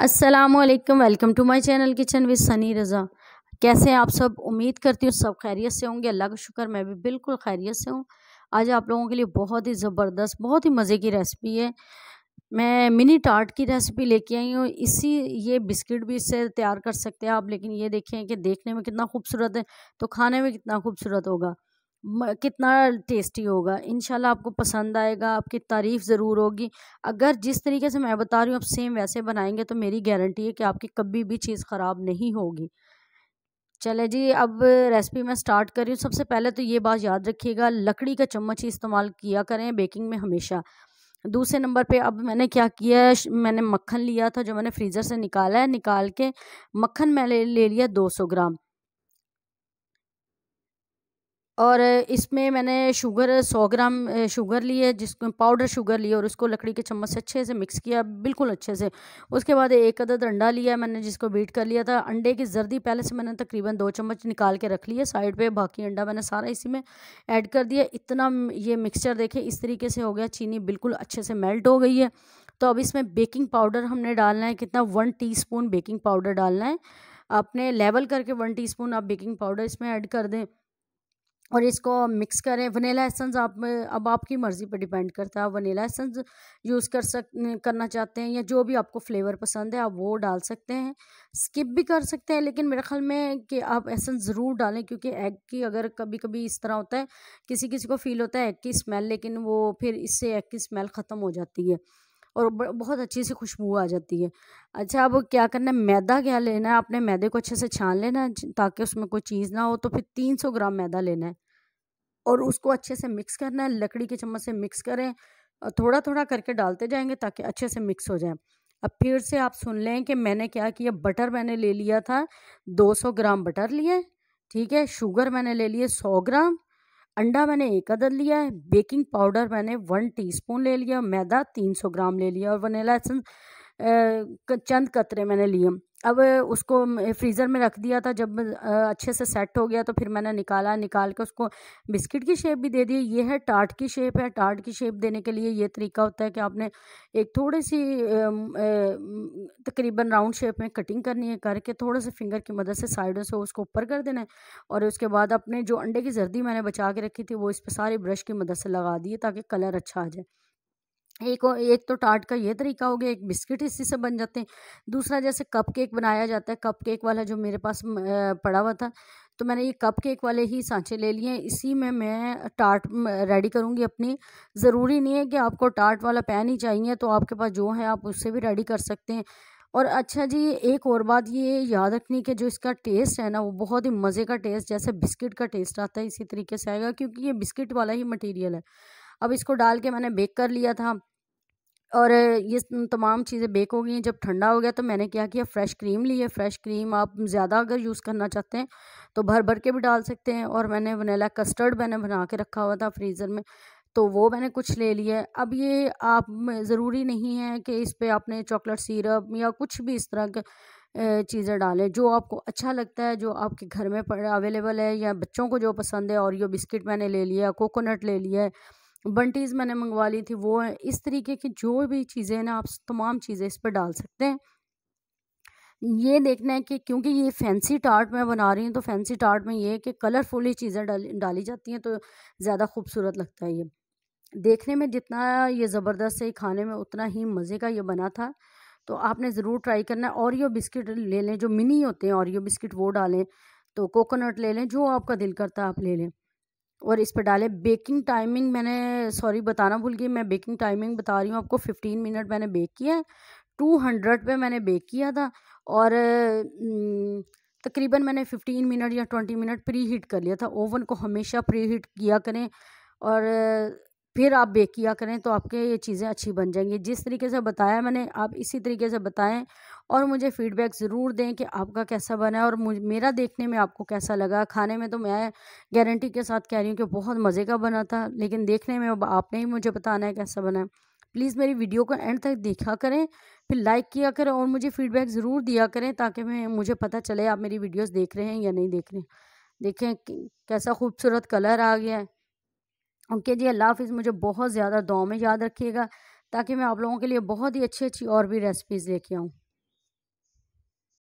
Aslam welcome to my channel kitchen with Sunny Raza कैसे हैं आप सब उम्मीद करती हूँ सब खैरियत से होंगे अल्लाह का शुक्र मैं भी बिल्कुल खैरियत से हूँ आज आप लोगों के लिए बहुत ही ज़बरदस्त बहुत ही मज़े की रेसिपी है मैं मिनी टार्ट की रेसिपी लेके आई हूँ इसी ये बिस्किट भी इससे तैयार कर सकते हैं आप लेकिन ये देखें कि देखने में कितना खूबसूरत है तो खाने में कितना खूबसूरत होगा कितना टेस्टी होगा इनशाला आपको पसंद आएगा आपकी तारीफ़ ज़रूर होगी अगर जिस तरीके से मैं बता रही हूँ आप सेम वैसे बनाएंगे तो मेरी गारंटी है कि आपकी कभी भी चीज़ ख़राब नहीं होगी चले जी अब रेसिपी मैं स्टार्ट कर रही हूँ सबसे पहले तो ये बात याद रखिएगा लकड़ी का चम्मच ही इस्तेमाल किया करें बेकिंग में हमेशा दूसरे नंबर पे अब मैंने क्या किया है मैंने मक्खन लिया था जो मैंने फ्रीज़र से निकाला है निकाल के मक्खन मैंने ले, ले लिया 200 ग्राम और इसमें मैंने शुगर सौ ग्राम शुगर ली है जिस पाउडर शुगर लिया और उसको लकड़ी के चम्मच से अच्छे से मिक्स किया बिल्कुल अच्छे से उसके बाद एक अदद अंडा लिया मैंने जिसको बीट कर लिया था अंडे की जर्दी पहले से मैंने तकरीबन दो चम्मच निकाल के रख लिया साइड पे बाकी अंडा मैंने सारा इसी में ऐड कर दिया इतना ये मिक्सचर देखे इस तरीके से हो गया चीनी बिल्कुल अच्छे से मेल्ट हो गई है तो अब इसमें बेकिंग पाउडर हमने डालना है कितना वन टी बेकिंग पाउडर डालना है अपने लेवल करके वन टीस्पून आप बेकिंग पाउडर इसमें ऐड कर दें और इसको मिक्स करें वनीला एसेंस आप अब आपकी मर्ज़ी पर डिपेंड करता है आप वनीला एसेंस यूज़ कर सक करना चाहते हैं या जो भी आपको फ्लेवर पसंद है आप वो डाल सकते हैं स्किप भी कर सकते हैं लेकिन मेरे ख्याल में कि आप एसेंस ज़रूर डालें क्योंकि एग की अगर कभी कभी इस तरह होता है किसी किसी को फील होता है एग की स्मेल लेकिन वो फिर इससे एग की स्मेल ख़त्म हो जाती है और बहुत अच्छी सी खुशबू आ जाती है अच्छा अब क्या करना है मैदा क्या लेना है आपने मैदे को अच्छे से छान लेना है ताकि उसमें कोई चीज़ ना हो तो फिर तीन सौ ग्राम मैदा लेना है और उसको अच्छे से मिक्स करना है लकड़ी के चम्मच से मिक्स करें थोड़ा थोड़ा करके डालते जाएंगे ताकि अच्छे से मिक्स हो जाए अब फिर से आप सुन लें कि मैंने क्या किया बटर मैंने ले लिया था 200 ग्राम बटर लिए ठीक है शुगर मैंने ले लिए 100 ग्राम अंडा मैंने एक अदर लिया है बेकिंग पाउडर मैंने वन टीस्पून ले लिया मैदा तीन सौ ग्राम ले लिया और वनीला एसेंस चंद कतरे मैंने लिए अब उसको फ्रीज़र में रख दिया था जब अच्छे से सेट हो गया तो फिर मैंने निकाला निकाल के उसको बिस्किट की शेप भी दे दी ये है टाट की शेप है टाट की शेप देने के लिए ये तरीका होता है कि आपने एक थोड़ी सी तकरीबन राउंड शेप में कटिंग करनी है करके थोड़े से फिंगर की मदद से साइडों से उसको ऊपर कर देना है और उसके बाद अपने जो अंडे की जर्दी मैंने बचा के रखी थी वो इस पर सारी ब्रश की मदद से लगा दिए ताकि कलर अच्छा आ जाए एक और एक तो टार्ट का ये तरीका हो गया एक बिस्किट इसी से बन जाते हैं दूसरा जैसे कप केक बनाया जाता है कप केक वाला जो मेरे पास पड़ा हुआ था तो मैंने ये कप केक वाले ही सांचे ले लिए इसी में मैं टार्ट रेडी करूँगी अपनी ज़रूरी नहीं है कि आपको टार्ट वाला पैन ही चाहिए तो आपके पास जो है आप उससे भी रेडी कर सकते हैं और अच्छा जी एक और बात ये याद रखनी कि जो इसका टेस्ट है ना वो बहुत ही मज़े का टेस्ट जैसे बिस्किट का टेस्ट आता है इसी तरीके से आएगा क्योंकि ये बिस्किट वाला ही मटेरियल है अब इसको डाल के मैंने बेक कर लिया था और ये तमाम चीज़ें बेक हो गई जब ठंडा हो गया तो मैंने क्या किया फ़्रेश क्रीम ली है फ़्रेश क्रीम आप ज़्यादा अगर यूज़ करना चाहते हैं तो भर भर के भी डाल सकते हैं और मैंने वनीला कस्टर्ड मैंने बना के रखा हुआ था फ्रीज़र में तो वो मैंने कुछ ले लिया है अब ये आप ज़रूरी नहीं है कि इस पर आपने चॉकलेट सीरप या कुछ भी इस तरह के चीज़ें डालें जो आपको अच्छा लगता है जो आपके घर में अवेलेबल है या बच्चों को जो पसंद है और यो बिस्किट मैंने ले लिया कोकोनट ले लिया है बंटीज़ मैंने मंगवा ली थी वो है इस तरीके की जो भी चीज़ें ना आप तमाम चीज़ें इस पर डाल सकते हैं ये देखना है कि क्योंकि ये फैंसी टार्ट मैं बना रही हूँ तो फैंसी टार्ट में ये है कि कलरफुल ही चीज़ें डाली डाली जाती हैं तो ज़्यादा खूबसूरत लगता है ये देखने में जितना ये ज़बरदस्त है खाने में उतना ही मज़े का ये बना था तो आपने ज़रूर ट्राई करना है औरियो बिस्किट ले लें जो मिनी होते हैं औरियो बिस्किट वो डालें तो कोकोनट ले लें जो आपका दिल करता है आप ले लें और इस पर डालें बेकिंग टाइमिंग मैंने सॉरी बताना भूल गई मैं बेकिंग टाइमिंग बता रही हूँ आपको फिफ्टीन मिनट मैंने बेक किया है टू हंड्रेड पे मैंने बेक किया था और तकरीबन मैंने फिफ्टीन मिनट या ट्वेंटी मिनट प्री हीट कर लिया था ओवन को हमेशा प्री हीट किया करें और फिर आप बेक किया करें तो आपके ये चीज़ें अच्छी बन जाएंगी जिस तरीके से बताया मैंने आप इसी तरीके से बताएं और मुझे फ़ीडबैक ज़रूर दें कि आपका कैसा बना और मेरा देखने में आपको कैसा लगा खाने में तो मैं गारंटी के साथ कह रही हूँ कि बहुत मज़े का बना था लेकिन देखने में अब आपने ही मुझे बताना है कैसा बना है प्लीज़ मेरी वीडियो को एंड तक देखा करें फिर लाइक किया करें और मुझे फ़ीडबैक ज़रूर दिया करें ताकि मैं मुझे पता चले आप मेरी वीडियोस देख रहे हैं या नहीं देख रहे देखें कैसा खूबसूरत कलर आ गया है ओके जी अल्लाह हाफिज़ मुझे बहुत ज़्यादा दुआ में याद रखिएगा ताकि मैं आप लोगों के लिए बहुत ही अच्छी अच्छी और भी रेसिपीज़ लेके आऊँ